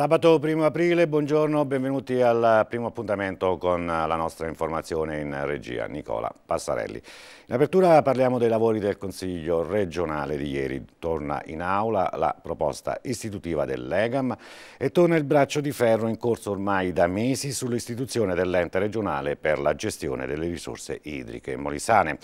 Sabato 1 aprile, buongiorno, benvenuti al primo appuntamento con la nostra informazione in regia, Nicola Passarelli. In apertura parliamo dei lavori del Consiglio regionale di ieri, torna in aula la proposta istitutiva del Legam e torna il braccio di ferro in corso ormai da mesi sull'istituzione dell'ente regionale per la gestione delle risorse idriche molisane.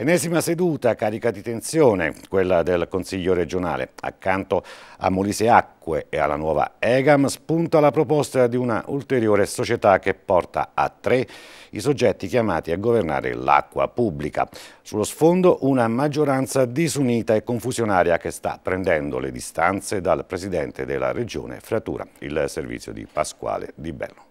Enesima seduta carica di tensione, quella del Consiglio regionale. Accanto a Molise Acque e alla nuova EGAM spunta la proposta di una ulteriore società che porta a tre i soggetti chiamati a governare l'acqua pubblica. Sullo sfondo una maggioranza disunita e confusionaria che sta prendendo le distanze dal presidente della regione Fratura, il servizio di Pasquale Di Bello.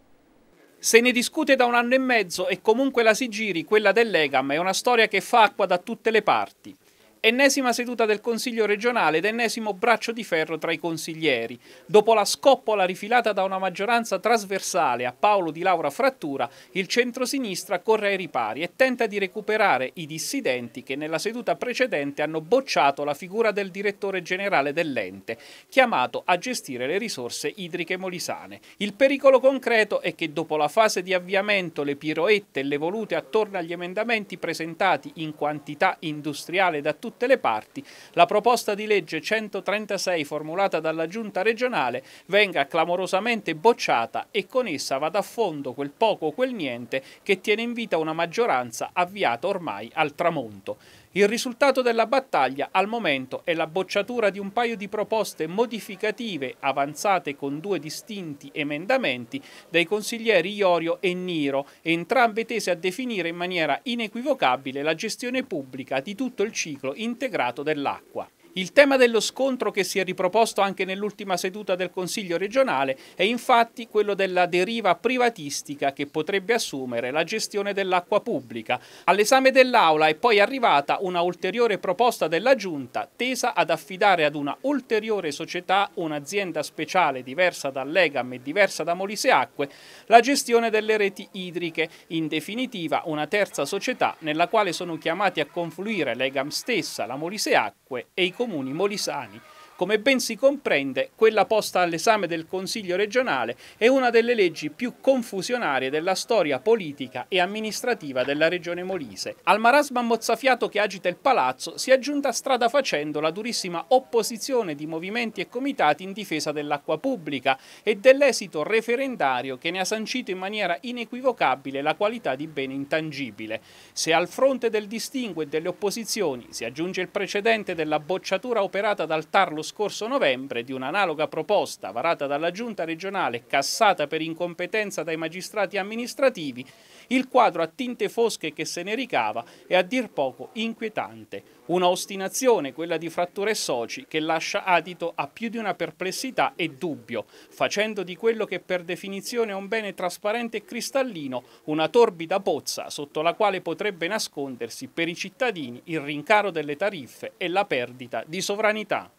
Se ne discute da un anno e mezzo e comunque la si giri, quella dell'Egam è una storia che fa acqua da tutte le parti. Ennesima seduta del Consiglio regionale ed ennesimo braccio di ferro tra i consiglieri. Dopo la scoppola rifilata da una maggioranza trasversale a Paolo Di Laura Frattura, il centrosinistra corre ai ripari e tenta di recuperare i dissidenti che nella seduta precedente hanno bocciato la figura del direttore generale dell'ente, chiamato a gestire le risorse idriche molisane. Il pericolo concreto è che dopo la fase di avviamento le piroette e le volute attorno agli emendamenti presentati in quantità industriale da tutti tutte le parti la proposta di legge 136 formulata dalla Giunta regionale venga clamorosamente bocciata e con essa vada a fondo quel poco o quel niente che tiene in vita una maggioranza avviata ormai al tramonto. Il risultato della battaglia al momento è la bocciatura di un paio di proposte modificative avanzate con due distinti emendamenti dai consiglieri Iorio e Niro, entrambe tese a definire in maniera inequivocabile la gestione pubblica di tutto il ciclo integrato dell'acqua. Il tema dello scontro che si è riproposto anche nell'ultima seduta del Consiglio regionale è infatti quello della deriva privatistica che potrebbe assumere la gestione dell'acqua pubblica. All'esame dell'Aula è poi arrivata una ulteriore proposta della Giunta tesa ad affidare ad una ulteriore società un'azienda speciale diversa da Legam e diversa da Molise Acque la gestione delle reti idriche, in definitiva una terza società nella quale sono chiamati a confluire l'Egam stessa, la Molise Acque e i comuni comuni molisani come ben si comprende, quella posta all'esame del Consiglio regionale è una delle leggi più confusionarie della storia politica e amministrativa della regione Molise. Al marasma mozzafiato che agita il palazzo si è aggiunta strada facendo la durissima opposizione di movimenti e comitati in difesa dell'acqua pubblica e dell'esito referendario che ne ha sancito in maniera inequivocabile la qualità di bene intangibile. Se al fronte del distingue e delle opposizioni si aggiunge il precedente della bocciatura operata dal Tarlo scorso novembre di un'analoga proposta varata dalla Giunta regionale cassata per incompetenza dai magistrati amministrativi, il quadro a tinte fosche che se ne ricava è a dir poco inquietante. Una ostinazione, quella di Frattura Soci, che lascia adito a più di una perplessità e dubbio, facendo di quello che per definizione è un bene trasparente e cristallino una torbida pozza sotto la quale potrebbe nascondersi per i cittadini il rincaro delle tariffe e la perdita di sovranità.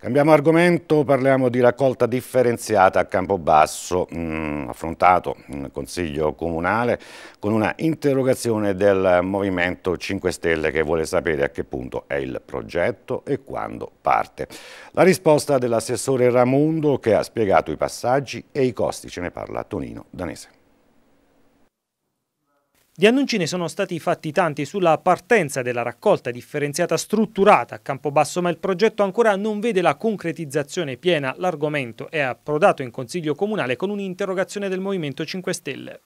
Cambiamo argomento, parliamo di raccolta differenziata a Campobasso, mh, mm, affrontato in Consiglio Comunale con una interrogazione del Movimento 5 Stelle che vuole sapere a che punto è il progetto e quando parte. La risposta dell'assessore Ramundo che ha spiegato i passaggi e i costi, ce ne parla Tonino Danese. Di annunci ne sono stati fatti tanti sulla partenza della raccolta differenziata strutturata a Campobasso, ma il progetto ancora non vede la concretizzazione piena. L'argomento è approdato in Consiglio Comunale con un'interrogazione del Movimento 5 Stelle.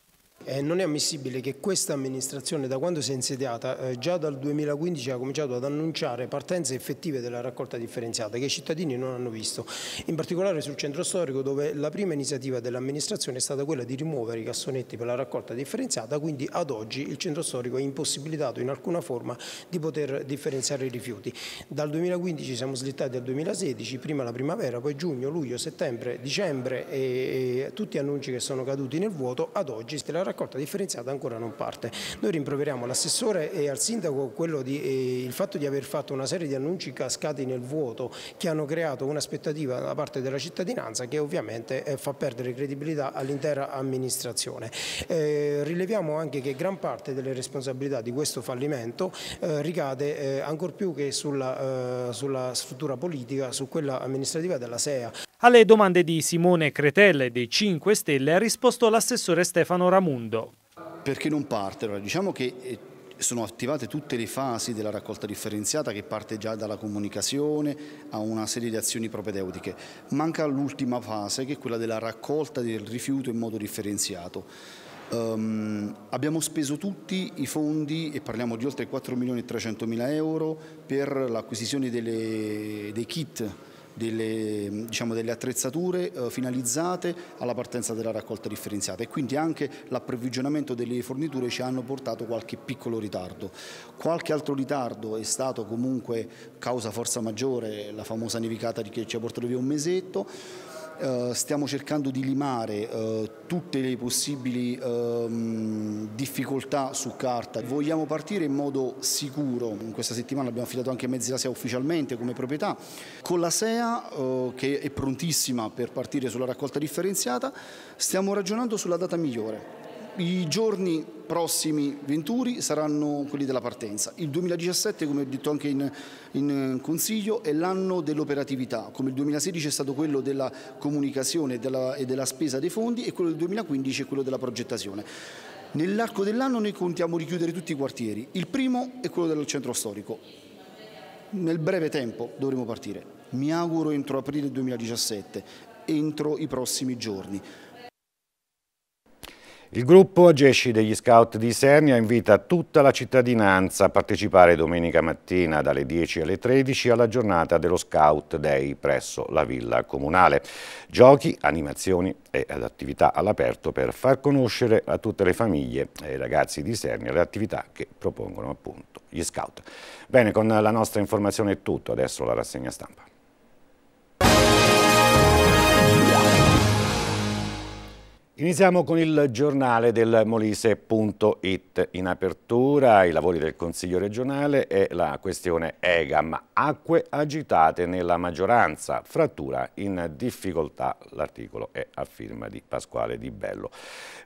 Eh, non è ammissibile che questa amministrazione da quando si è insediata eh, già dal 2015 ha cominciato ad annunciare partenze effettive della raccolta differenziata che i cittadini non hanno visto, in particolare sul centro storico dove la prima iniziativa dell'amministrazione è stata quella di rimuovere i cassonetti per la raccolta differenziata, quindi ad oggi il centro storico è impossibilitato in alcuna forma di poter differenziare i rifiuti. Dal 2015 siamo slittati al 2016, prima la primavera, poi giugno, luglio, settembre, dicembre e, e tutti annunci che sono caduti nel vuoto, ad oggi la raccolta differenziata ancora non parte. Noi rimproveriamo all'assessore e al sindaco di, eh, il fatto di aver fatto una serie di annunci cascati nel vuoto che hanno creato un'aspettativa da parte della cittadinanza che ovviamente eh, fa perdere credibilità all'intera amministrazione. Eh, rileviamo anche che gran parte delle responsabilità di questo fallimento eh, ricade eh, ancor più che sulla, eh, sulla struttura politica, su quella amministrativa della SEA, alle domande di Simone Cretelle dei 5 Stelle ha risposto l'assessore Stefano Ramundo. Perché non parte? Allora, diciamo che eh, sono attivate tutte le fasi della raccolta differenziata che parte già dalla comunicazione a una serie di azioni propedeutiche. Manca l'ultima fase che è quella della raccolta del rifiuto in modo differenziato. Um, abbiamo speso tutti i fondi, e parliamo di oltre 4.300.000 euro, per l'acquisizione dei kit delle, diciamo, delle attrezzature eh, finalizzate alla partenza della raccolta differenziata e quindi anche l'approvvigionamento delle forniture ci hanno portato qualche piccolo ritardo. Qualche altro ritardo è stato comunque causa forza maggiore, la famosa nevicata che ci ha portato via un mesetto, eh, stiamo cercando di limare eh, tutte le possibili eh, difficoltà su carta. Vogliamo partire in modo sicuro, in questa settimana abbiamo affidato anche mezzi la SEA ufficialmente come proprietà, con la SEA eh, che è prontissima per partire sulla raccolta differenziata, stiamo ragionando sulla data migliore i giorni prossimi venturi saranno quelli della partenza. Il 2017, come ho detto anche in, in eh, Consiglio, è l'anno dell'operatività, come il 2016 è stato quello della comunicazione della, e della spesa dei fondi e quello del 2015 è quello della progettazione. Nell'arco dell'anno noi contiamo richiudere tutti i quartieri. Il primo è quello del centro storico. Nel breve tempo dovremo partire. Mi auguro entro aprile 2017, entro i prossimi giorni. Il gruppo Gesci degli Scout di Sernia invita tutta la cittadinanza a partecipare domenica mattina dalle 10 alle 13 alla giornata dello Scout Day presso la Villa Comunale. Giochi, animazioni e attività all'aperto per far conoscere a tutte le famiglie e i ragazzi di Sernia le attività che propongono appunto gli Scout. Bene, con la nostra informazione è tutto, adesso la rassegna stampa. Iniziamo con il giornale del Molise.it. In apertura i lavori del Consiglio regionale e la questione EGAM. Acque agitate nella maggioranza, frattura in difficoltà. L'articolo è a firma di Pasquale Di Bello.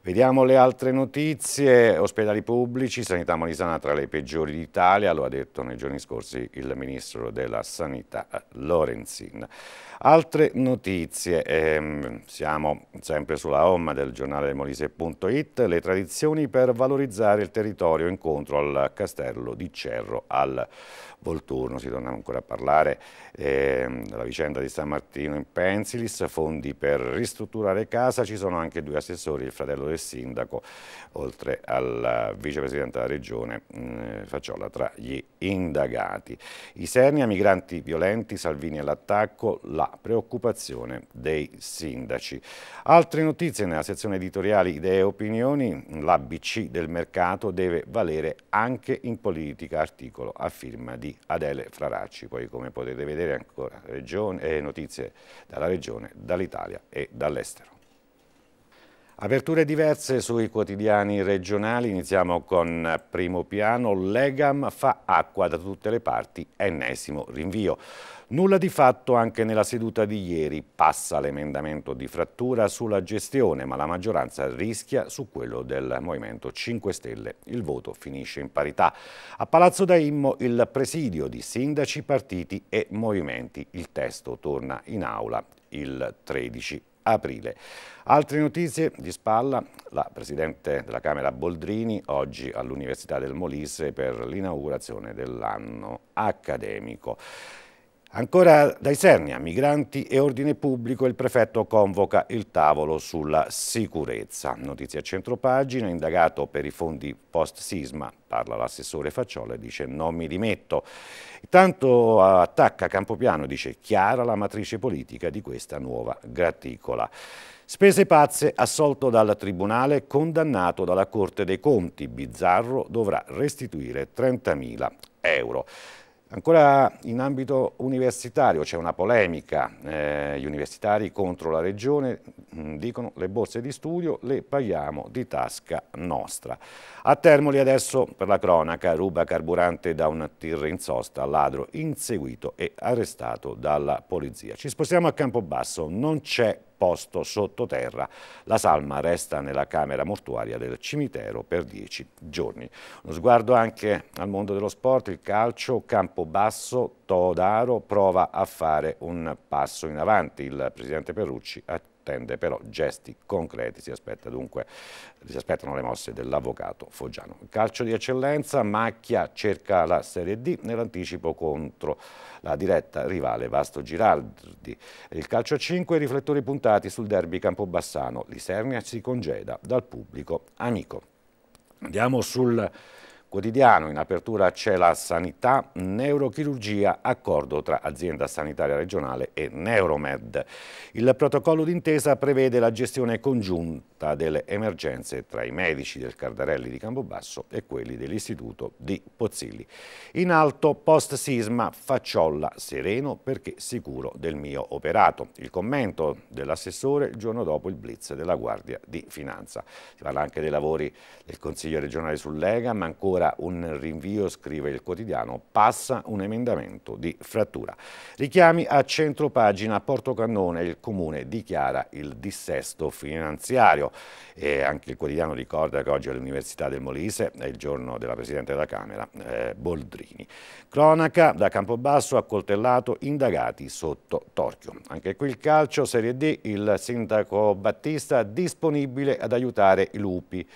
Vediamo le altre notizie. Ospedali pubblici, sanità molisana tra le peggiori d'Italia, lo ha detto nei giorni scorsi il Ministro della Sanità Lorenzin. Altre notizie, ehm, siamo sempre sulla home del giornale molise.it, le tradizioni per valorizzare il territorio incontro al castello di Cerro al Volturno, si torna ancora a parlare ehm, della vicenda di San Martino in Pensilis, fondi per ristrutturare casa, ci sono anche due assessori, il fratello del sindaco, oltre al vicepresidente della regione eh, mm, Facciola tra gli indagati. I Isernia, migranti violenti, Salvini all'attacco, la preoccupazione dei sindaci. Altre notizie nella sezione editoriali Idee e Opinioni, l'ABC del mercato deve valere anche in politica, articolo a firma di Adele Fraracci, poi come potete vedere ancora regione, eh, notizie dalla regione, dall'Italia e dall'estero. Aperture diverse sui quotidiani regionali, iniziamo con primo piano, Legam fa acqua da tutte le parti, ennesimo rinvio. Nulla di fatto anche nella seduta di ieri, passa l'emendamento di frattura sulla gestione, ma la maggioranza rischia su quello del Movimento 5 Stelle. Il voto finisce in parità. A Palazzo Daimmo il presidio di sindaci, partiti e movimenti. Il testo torna in aula il 13 aprile. Altre notizie di spalla, la Presidente della Camera Boldrini oggi all'Università del Molise per l'inaugurazione dell'anno accademico. Ancora dai Sernia, migranti e ordine pubblico, il prefetto convoca il tavolo sulla sicurezza. Notizia a centropagina, indagato per i fondi post-sisma, parla l'assessore Facciola e dice non mi dimetto. Intanto attacca Campopiano, dice chiara la matrice politica di questa nuova graticola. Spese pazze, assolto dal Tribunale, condannato dalla Corte dei Conti. Bizzarro dovrà restituire 30.000 euro. Ancora in ambito universitario c'è una polemica, eh, gli universitari contro la regione mh, mm, dicono le borse di studio le paghiamo di tasca nostra. A Termoli adesso per la cronaca ruba carburante da un tir in sosta, ladro inseguito e arrestato dalla polizia. Ci spostiamo a Campobasso, non c'è posto sottoterra. La salma resta nella camera mortuaria del cimitero per dieci giorni. Uno sguardo anche al mondo dello sport, il calcio, Campobasso, Todaro prova a fare un passo in avanti. Il presidente Perrucci ha attende però gesti concreti, si, aspetta dunque, si aspettano le mosse dell'avvocato Foggiano. Calcio di eccellenza, Macchia cerca la Serie D nell'anticipo contro la diretta rivale Vasto Giraldi. Il calcio a 5, i riflettori puntati sul derby Campobassano, l'Isernia si congeda dal pubblico amico. Andiamo sul Quotidiano, in apertura c'è la sanità, neurochirurgia, accordo tra azienda sanitaria regionale e Neuromed. Il protocollo d'intesa prevede la gestione congiunta delle emergenze tra i medici del Cardarelli di Campobasso e quelli dell'istituto di Pozzilli. In alto post sisma facciolla sereno perché sicuro del mio operato. Il commento dell'assessore il giorno dopo il blitz della Guardia di Finanza. Si parla anche dei lavori del Consiglio regionale sull'EGA, ma ancora ancora un rinvio, scrive il quotidiano, passa un emendamento di frattura. Richiami a centropagina Portocannone, il comune dichiara il dissesto finanziario. E anche il quotidiano ricorda che oggi all'Università del Molise è il giorno della Presidente della Camera, eh, Boldrini. Cronaca da Campobasso accoltellato indagati sotto torchio. Anche qui il calcio, Serie D, il sindaco Battista disponibile ad aiutare i lupi.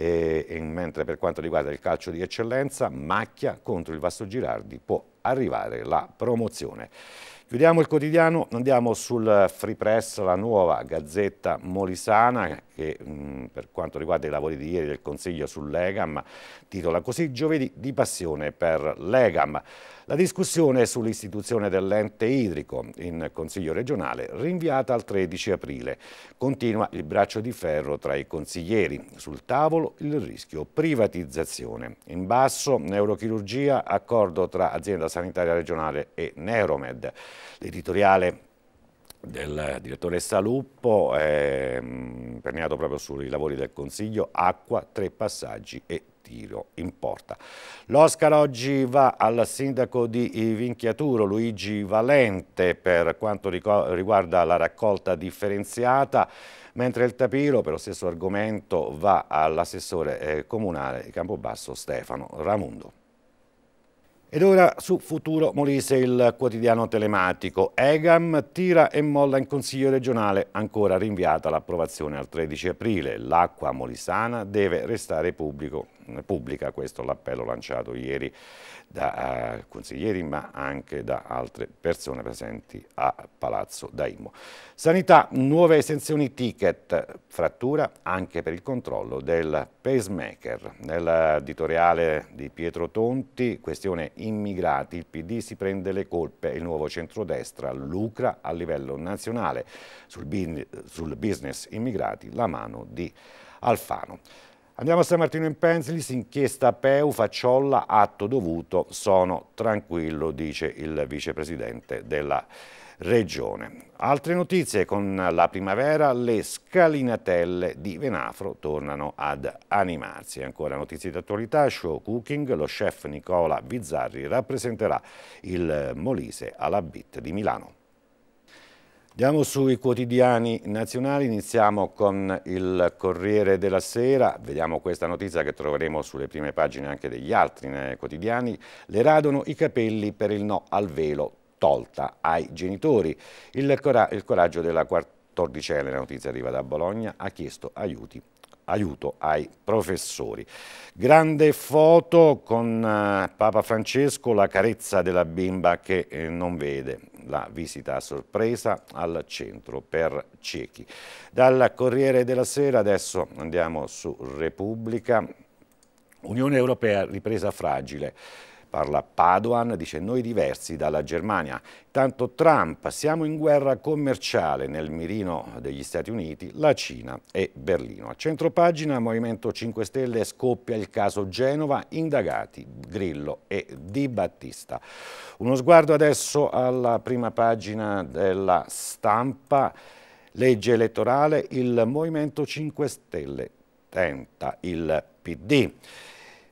E, e mentre per quanto riguarda il calcio di eccellenza, Macchia contro il Vasto Girardi può arrivare la promozione. Chiudiamo il quotidiano, andiamo sul Free Press, la nuova Gazzetta Molisana che mh, mm, per quanto riguarda i lavori di ieri del Consiglio sull'Egam titola così Giovedì di passione per l'Egam. La discussione sull'istituzione dell'ente idrico in Consiglio regionale rinviata al 13 aprile. Continua il braccio di ferro tra i consiglieri. Sul tavolo il rischio privatizzazione. In basso neurochirurgia, accordo tra azienda sanitaria regionale e Neuromed. L'editoriale del direttore Saluppo, è mm, perniato proprio sui lavori del Consiglio, acqua, tre passaggi e tiro in porta. L'Oscar oggi va al sindaco di Vinchiaturo, Luigi Valente, per quanto riguarda la raccolta differenziata, mentre il Tapiro, per lo stesso argomento, va all'assessore eh, comunale di Campobasso Stefano Ramundo. Ed ora su Futuro Molise il quotidiano telematico. Egam tira e molla in Consiglio regionale, ancora rinviata l'approvazione al 13 aprile. L'acqua molisana deve restare pubblico pubblica, questo l'appello lanciato ieri da eh, consiglieri ma anche da altre persone presenti a Palazzo Daimo. Sanità, nuove estensioni ticket, frattura anche per il controllo del pacemaker. Nell'editoriale di Pietro Tonti, questione immigrati, il PD si prende le colpe, il nuovo centrodestra lucra a livello nazionale. Sul, business immigrati la mano di Alfano. Andiamo a San Martino in Penslis, inchiesta Peu, Facciolla, atto dovuto, sono tranquillo, dice il vicepresidente della regione. Altre notizie con la primavera, le scalinatelle di Venafro tornano ad animarsi. Ancora notizie di attualità, show cooking, lo chef Nicola Bizzarri rappresenterà il Molise alla BIT di Milano. Andiamo sui quotidiani nazionali, iniziamo con il Corriere della Sera, vediamo questa notizia che troveremo sulle prime pagine anche degli altri eh, quotidiani, le radono i capelli per il no al velo tolta ai genitori. Il, cora il coraggio della quattordicenne, la notizia arriva da Bologna, ha chiesto aiuti aiuto ai professori. Grande foto con eh, Papa Francesco, la carezza della bimba che eh, non vede, la visita a sorpresa al centro per ciechi. Dal Corriere della Sera adesso andiamo su Repubblica. Unione Europea ripresa fragile. Parla Paduan, dice noi diversi dalla Germania. Tanto Trump, siamo in guerra commerciale nel mirino degli Stati Uniti, la Cina e Berlino. A centro pagina, Movimento 5 Stelle scoppia il caso Genova, indagati Grillo e Di Battista. Uno sguardo adesso alla prima pagina della stampa. Legge elettorale, il Movimento 5 Stelle tenta il PD.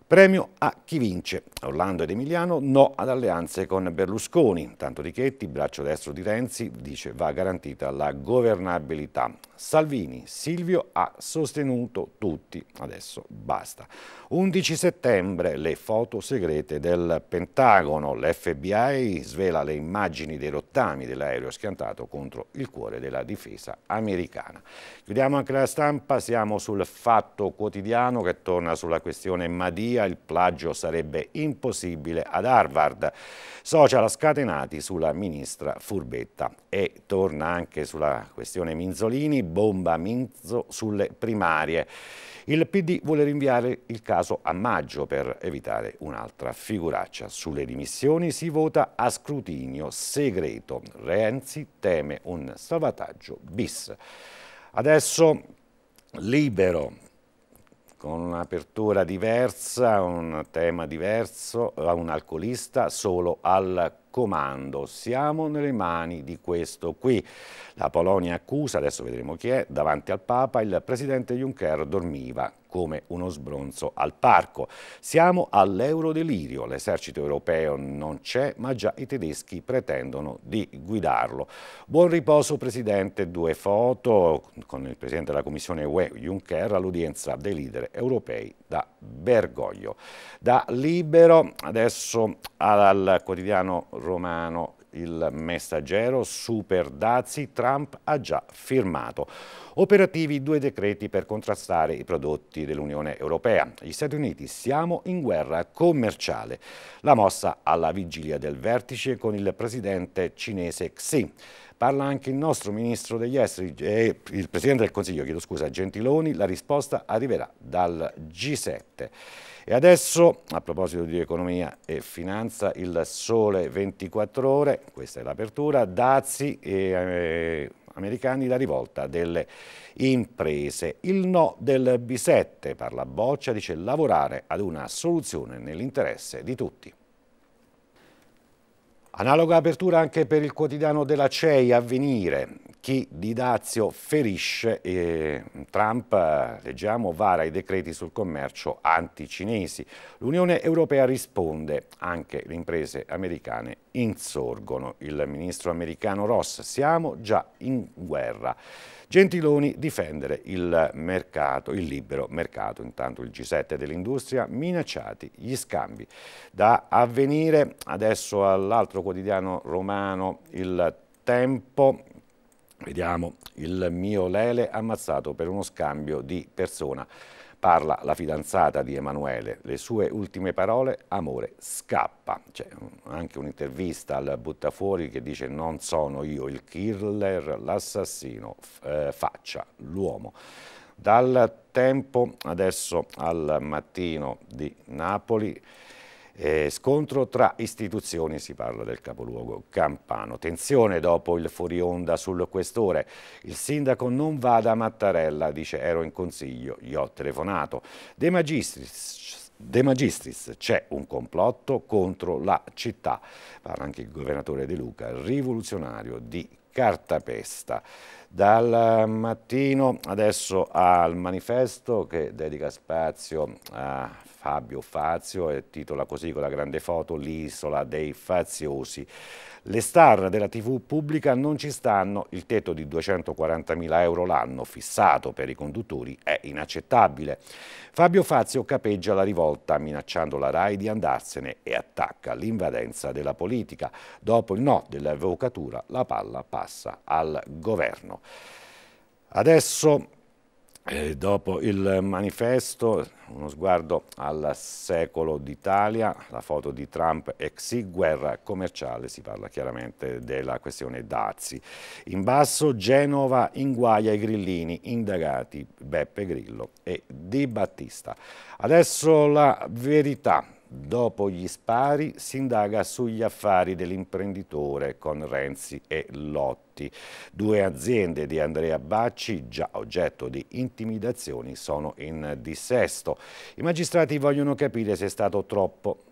Premio a chi vince. Orlando ed Emiliano no ad alleanze con Berlusconi. Tanto di braccio destro di Renzi, dice va garantita la governabilità. Salvini, Silvio ha sostenuto tutti. Adesso basta. 11 settembre, le foto segrete del Pentagono. L'FBI svela le immagini dei rottami dell'aereo schiantato contro il cuore della difesa americana. Chiudiamo anche la stampa, siamo sul fatto quotidiano che torna sulla questione Madia via il plagio sarebbe impossibile ad Harvard. Social scatenati sulla ministra Furbetta e torna anche sulla questione Minzolini, bomba Minzo sulle primarie. Il PD vuole rinviare il caso a maggio per evitare un'altra figuraccia. Sulle dimissioni si vota a scrutinio segreto. Renzi teme un salvataggio bis. Adesso libero con un'apertura diversa, un tema diverso, un alcolista solo al comando. Siamo nelle mani di questo qui. La Polonia accusa, adesso vedremo chi è, davanti al Papa il presidente Juncker dormiva come uno sbronzo al parco. Siamo all'eurodelirio, l'esercito europeo non c'è, ma già i tedeschi pretendono di guidarlo. Buon riposo Presidente, due foto con il Presidente della Commissione UE Juncker all'udienza dei leader europei da Bergoglio. Da Libero adesso al quotidiano romano il messaggero super dazi Trump ha già firmato. Operativi due decreti per contrastare i prodotti dell'Unione Europea. Gli Stati Uniti siamo in guerra commerciale. La mossa alla vigilia del vertice con il presidente cinese Xi. Parla anche il nostro ministro degli esteri, eh, il presidente del Consiglio, chiedo scusa, Gentiloni, la risposta arriverà dal G7. E adesso, a proposito di economia e finanza, il sole 24 ore, questa è l'apertura, dazi e... Eh, americani la rivolta delle imprese. Il no del B7 parla boccia dice lavorare ad una soluzione nell'interesse di tutti. Analoga apertura anche per il quotidiano della CEI Avvenire. Chi di Dazio ferisce, eh, Trump, leggiamo, vara i decreti sul commercio anticinesi. L'Unione Europea risponde, anche le imprese americane insorgono. Il ministro americano Ross, siamo già in guerra. Gentiloni difendere il mercato, il libero mercato, intanto il G7 dell'industria, minacciati gli scambi. Da avvenire adesso all'altro quotidiano romano il tempo Vediamo il mio Lele ammazzato per uno scambio di persona. Parla la fidanzata di Emanuele, le sue ultime parole, amore, scappa. C'è anche un'intervista al Buttafuori che dice non sono io il killer, l'assassino, eh, faccia, l'uomo. Dal tempo adesso al mattino di Napoli, eh, scontro tra istituzioni, si parla del capoluogo campano. Tensione dopo il fuorionda sul questore. Il sindaco non va da Mattarella, dice ero in consiglio, gli ho telefonato. De Magistris De Magistris c'è un complotto contro la città, parla anche il governatore De Luca, rivoluzionario di cartapesta. Dal mattino adesso al manifesto che dedica spazio a Fabio Fazio e titola così con la grande foto L'isola dei faziosi. Le star della TV pubblica non ci stanno, il tetto di 240.000 euro l'anno fissato per i conduttori è inaccettabile. Fabio Fazio capeggia la rivolta minacciando la RAI di andarsene e attacca l'invadenza della politica. Dopo il no dell'avvocatura la palla passa al governo. Adesso dopo il manifesto, uno sguardo al secolo d'Italia, la foto di Trump ex guerra commerciale, si parla chiaramente della questione dazi. In basso Genova in guaia i grillini, indagati Beppe Grillo e Di Battista. Adesso la verità, Dopo gli spari si indaga sugli affari dell'imprenditore con Renzi e Lotti. Due aziende di Andrea Bacci, già oggetto di intimidazioni, sono in dissesto. I magistrati vogliono capire se è stato troppo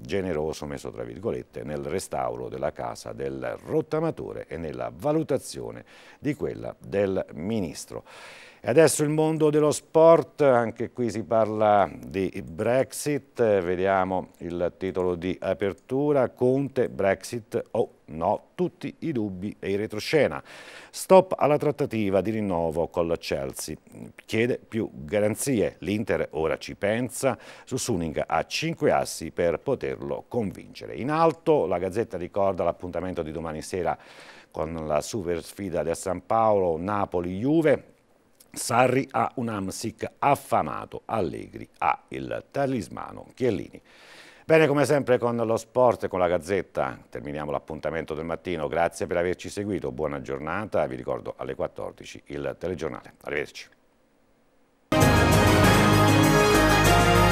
generoso, messo tra virgolette, nel restauro della casa del rottamatore e nella valutazione di quella del ministro. E adesso il mondo dello sport, anche qui si parla di Brexit, eh, vediamo il titolo di apertura, Conte, Brexit o oh no, tutti i dubbi e i retroscena. Stop alla trattativa di rinnovo col Chelsea, chiede più garanzie, l'Inter ora ci pensa, su Suning ha 5 assi per poterlo convincere. In alto la Gazzetta ricorda l'appuntamento di domani sera con la super sfida del San Paolo Napoli-Juve, Sarri ha un Amsic affamato, Allegri ha il talismano Chiellini. Bene, come sempre con lo sport e con la Gazzetta, terminiamo l'appuntamento del mattino. Grazie per averci seguito, buona giornata. Vi ricordo alle 14 il telegiornale. Arrivederci.